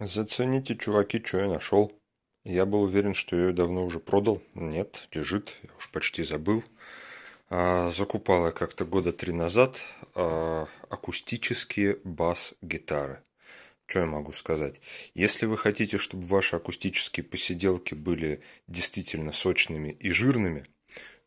Зацените, чуваки, что я нашел. Я был уверен, что я ее давно уже продал. Нет, лежит, я уж почти забыл. А, закупал я как-то года три назад а, акустические бас-гитары. Что я могу сказать? Если вы хотите, чтобы ваши акустические посиделки были действительно сочными и жирными,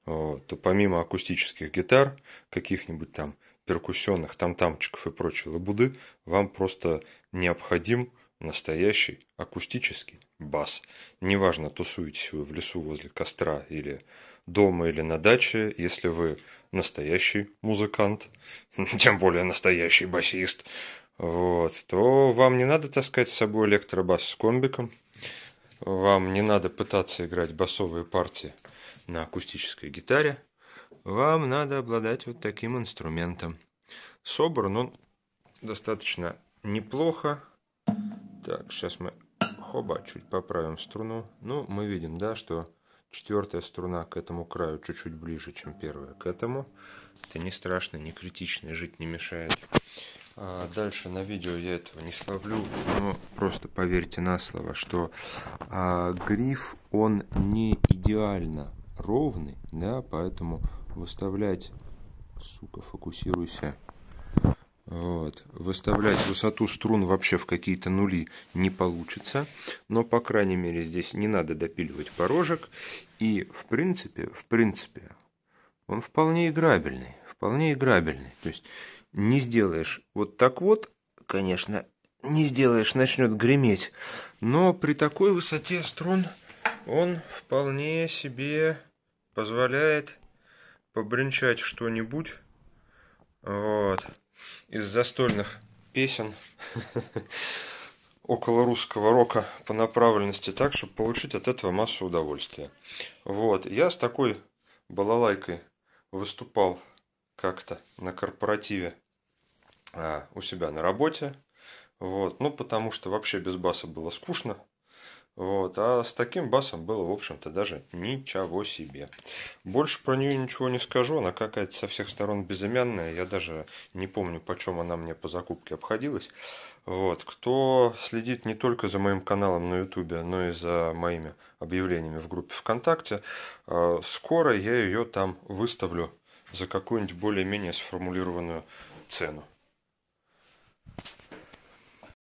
то помимо акустических гитар, каких-нибудь там перкуссионных там-тамчиков и прочей лабуды, вам просто необходим Настоящий акустический бас. Неважно, тусуетесь вы в лесу возле костра или дома или на даче, если вы настоящий музыкант, тем более настоящий басист, вот, то вам не надо таскать с собой электробас с комбиком, вам не надо пытаться играть басовые партии на акустической гитаре, вам надо обладать вот таким инструментом. Собран он достаточно неплохо, так, сейчас мы, хоба, чуть поправим струну. Ну, мы видим, да, что четвертая струна к этому краю чуть-чуть ближе, чем первая к этому. Это не страшно, не критично, жить не мешает. А дальше на видео я этого не словлю, но просто поверьте на слово, что а, гриф, он не идеально ровный, да, поэтому выставлять, сука, фокусируйся, вот. Выставлять высоту струн вообще в какие-то нули не получится, но, по крайней мере, здесь не надо допиливать порожек. И, в принципе, в принципе, он вполне играбельный, вполне играбельный. То есть, не сделаешь вот так вот, конечно, не сделаешь, начнет греметь, но при такой высоте струн он вполне себе позволяет побренчать что-нибудь вот. Из застольных песен около русского рока по направленности так, чтобы получить от этого массу удовольствия. Вот. Я с такой балалайкой выступал как-то на корпоративе а, у себя на работе. Вот. Ну, потому что вообще без баса было скучно. Вот. А с таким басом было, в общем-то, даже ничего себе. Больше про нее ничего не скажу. Она какая-то со всех сторон безымянная. Я даже не помню, почем она мне по закупке обходилась. Вот. Кто следит не только за моим каналом на YouTube, но и за моими объявлениями в группе ВКонтакте, э, скоро я ее там выставлю за какую-нибудь более-менее сформулированную цену.